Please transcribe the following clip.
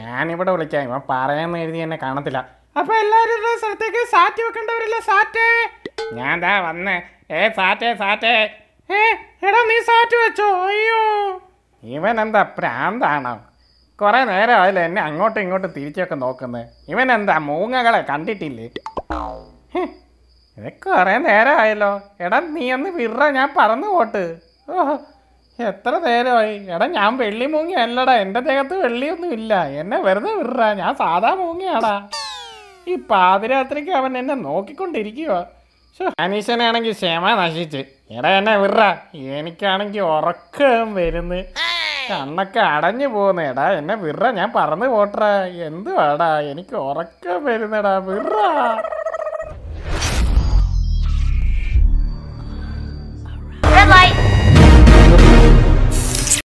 ഞാനിവിടെ വിളിക്കാം ഇവൻ പറയാന്ന് എഴുതി എന്നെ കാണത്തില്ല അപ്പൊ എല്ലാരും സ്ഥലത്തേക്ക് സാറ്റ് വെക്കണ്ടവരില്ല സാറ്റേ ഞാൻ ദാ വന്ന് ഏ സാറ്റേ സാറ്റേ ഏ എടാ നീ സാറ്റ് വെച്ചോ അയ്യോ ഇവൻ എന്താ പ്രാന്താണോ കൊറേ നേരം അതിൽ എന്നെ അങ്ങോട്ടും ഇങ്ങോട്ടും തിരിച്ചൊക്കെ നോക്കുന്നത് ഇവൻ എന്താ മൂങ്ങകളെ കണ്ടിട്ടില്ലേ ഇത് കുറെ നേരം ആയല്ലോ എടാ നീ ഒന്ന് വിറ ഞാൻ പറന്നു പോട്ട് ഓഹോ എത്ര നേരമായി എടാ ഞാൻ വെള്ളി മൂങ്ങി അല്ലടാ എൻ്റെ ദേഹത്ത് വെള്ളിയൊന്നും ഇല്ല എന്നെ വെറുതെ വിടാ ഞാൻ സാധാ മൂങ്ങിയാടാ ഈ പാതിരാത്രിക്ക് അവൻ എന്നെ നോക്കിക്കൊണ്ടിരിക്കുക അനീശനാണെങ്കിൽ ക്ഷമ നശിച്ച് എടാ എന്നെ വിടാ എനിക്കാണെങ്കിൽ ഉറക്കം വരുന്ന് കണ്ണൊക്കെ അടഞ്ഞു പോകുന്ന എടാ എന്നെ വിറ ഞാൻ പറന്ന് പോട്ടടാ എന്തുവാടാ എനിക്ക് ഉറക്കം വരുന്നടാ വിറാ